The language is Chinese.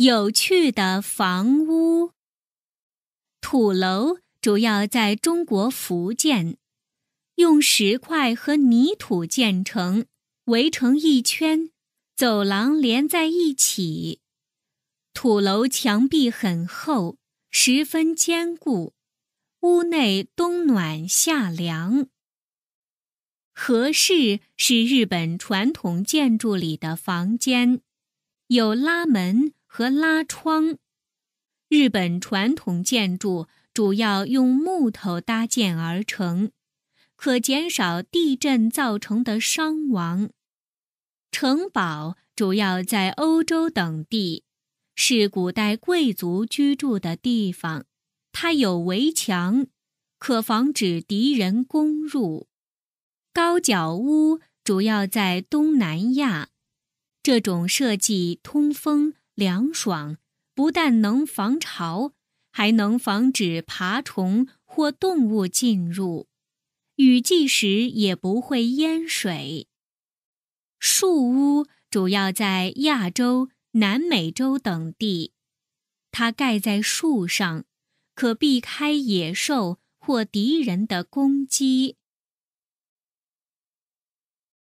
有趣的房屋。土楼主要在中国福建，用石块和泥土建成，围成一圈，走廊连在一起。土楼墙壁很厚，十分坚固，屋内冬暖夏凉。和室是日本传统建筑里的房间。有拉门和拉窗。日本传统建筑主要用木头搭建而成，可减少地震造成的伤亡。城堡主要在欧洲等地，是古代贵族居住的地方，它有围墙，可防止敌人攻入。高脚屋主要在东南亚。这种设计通风凉爽，不但能防潮，还能防止爬虫或动物进入，雨季时也不会淹水。树屋主要在亚洲、南美洲等地，它盖在树上，可避开野兽或敌人的攻击。